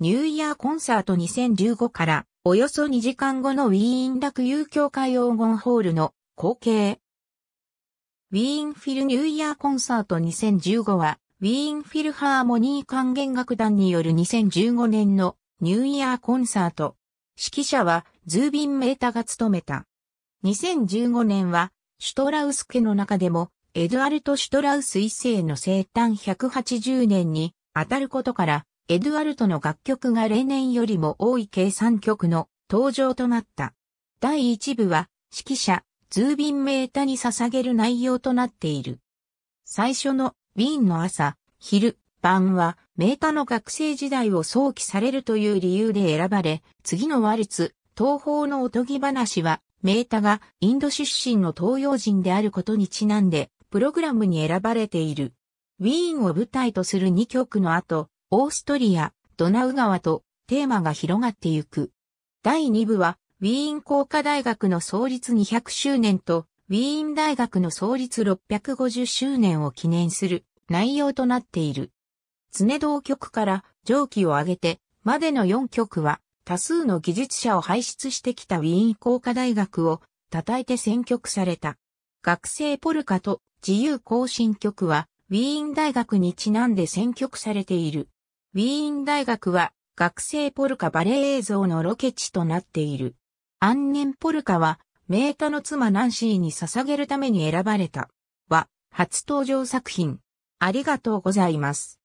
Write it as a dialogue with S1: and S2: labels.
S1: ニューイヤーコンサート2015からおよそ2時間後のウィーン落ー協会黄金ホールの光景。ウィーンフィルニューイヤーコンサート2015はウィーンフィルハーモニー管弦楽団による2015年のニューイヤーコンサート。指揮者はズービン・メータが務めた。2015年はシュトラウス家の中でもエドアルト・シュトラウス一世の生誕180年に当たることからエドゥアルトの楽曲が例年よりも多い計算曲の登場となった。第1部は、指揮者、ズービンメータに捧げる内容となっている。最初の、ウィーンの朝、昼、晩は、メータの学生時代を想起されるという理由で選ばれ、次のワルツ、東方のおとぎ話は、メータがインド出身の東洋人であることにちなんで、プログラムに選ばれている。ウィーンを舞台とする2曲の後、オーストリア、ドナウ川とテーマが広がってゆく。第2部は、ウィーン工科大学の創立200周年と、ウィーン大学の創立650周年を記念する内容となっている。常同局から上記を挙げて、までの4局は、多数の技術者を輩出してきたウィーン工科大学を、叩いて選曲された。学生ポルカと自由行進曲は、ウィーン大学にちなんで選曲されている。ウィーン大学は学生ポルカバレエ映像のロケ地となっている。アンネンポルカはメータの妻ナンシーに捧げるために選ばれた。は、初登場作品。ありがとうございます。